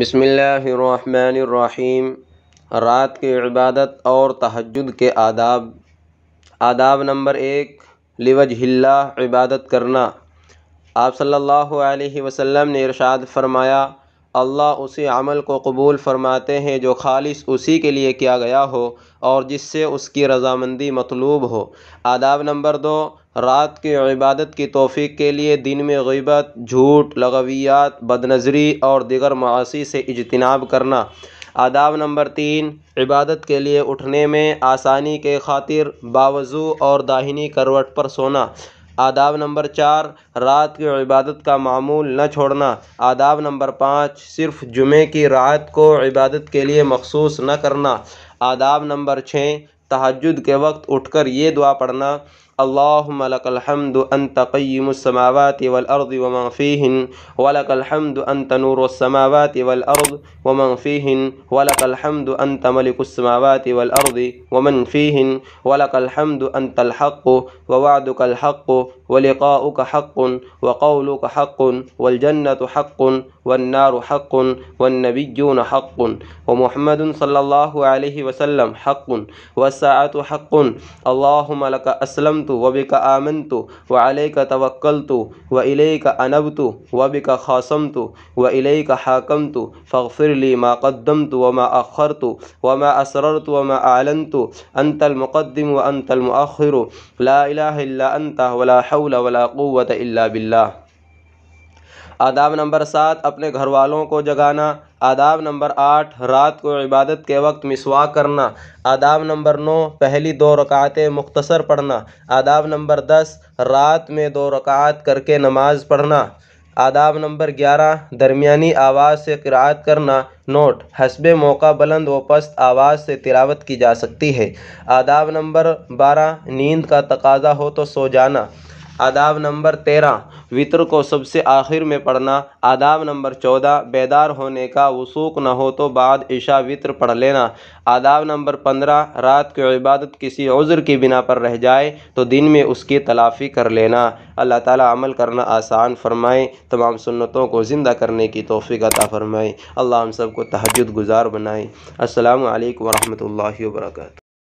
بسم اللہ الرحمن الرحیم رات کی عبادت اور تہجد کے آداب آداب نمبر ایک لوج ہلہ عبادت کرنا آپ صلی اللہ علیہ وسلم نے ارشاد فرمایا اللہ اسی عمل کو قبول فرماتے ہیں جو خالص اسی کے لیے کیا گیا ہو اور جس سے اس کی رضامندی مطلوب ہو آداب نمبر دو رات کی عبادت کی توفیق کے لیے دن میں غیبت جھوٹ لغویات بد نظری اور دیگر معاصی سے اجتناب کرنا آداب نمبر تین عبادت کے لیے اٹھنے میں آسانی کے خاطر باوضو اور داہنی کروٹ پر سونا آداب نمبر چار رات کی عبادت کا معمول نہ چھوڑنا آداب نمبر پانچ صرف جمعے کی رات کو عبادت کے لیے مخصوص نہ کرنا آداب نمبر چھ تحجد کے وقت اٹھ کر یہ دعا پڑھنا اللهم لك الحمد أنت قيم السماوات والأرض ومن فيهن ولك الحمد أنت نور السماوات والأرض ومن فيهن ولك الحمد أنت ملك السماوات والأرض ومن فيهن ولك الحمد أنت الحق ووعدك الحق ولقاؤك حق وقولك حق والجنة حق والنار حق والنبيون حق ومحمد صلى الله عليه وسلم حق والساعة حق اللهم لك أسلمت آمنت وبك آمنت وعليك توكلت وإليك أنبت وبك خاصمت وإليك حاكمت فاغفر لي ما قدمت وما أخرت وما أسررت وما أعلنت أنت المقدم وأنت المؤخر لا إله إلا أنت ولا حول ولا قوة إلا بالله آداب نمبر سات اپنے گھر والوں کو جگانا آداب نمبر آٹھ رات کو عبادت کے وقت مسوا کرنا آداب نمبر نو پہلی دو رکعتیں مختصر پڑھنا آداب نمبر دس رات میں دو رکعت کر کے نماز پڑھنا آداب نمبر گیارہ درمیانی آواز سے قرآت کرنا نوٹ حسب موقع بلند و پست آواز سے تلاوت کی جا سکتی ہے آداب نمبر بارہ نیند کا تقاضا ہو تو سو جانا آداب نمبر تیرہ وطر کو سب سے آخر میں پڑھنا آداب نمبر چودہ بیدار ہونے کا وسوق نہ ہو تو بعد عشاء وطر پڑھ لینا آداب نمبر پندرہ رات کے عبادت کسی عذر کی بنا پر رہ جائے تو دن میں اس کی تلافی کر لینا اللہ تعالیٰ عمل کرنا آسان فرمائے تمام سنتوں کو زندہ کرنے کی توفیق عطا فرمائے اللہ ہم سب کو تحجد گزار بنائے السلام علیکم ورحمۃ اللہ وبرکاتہ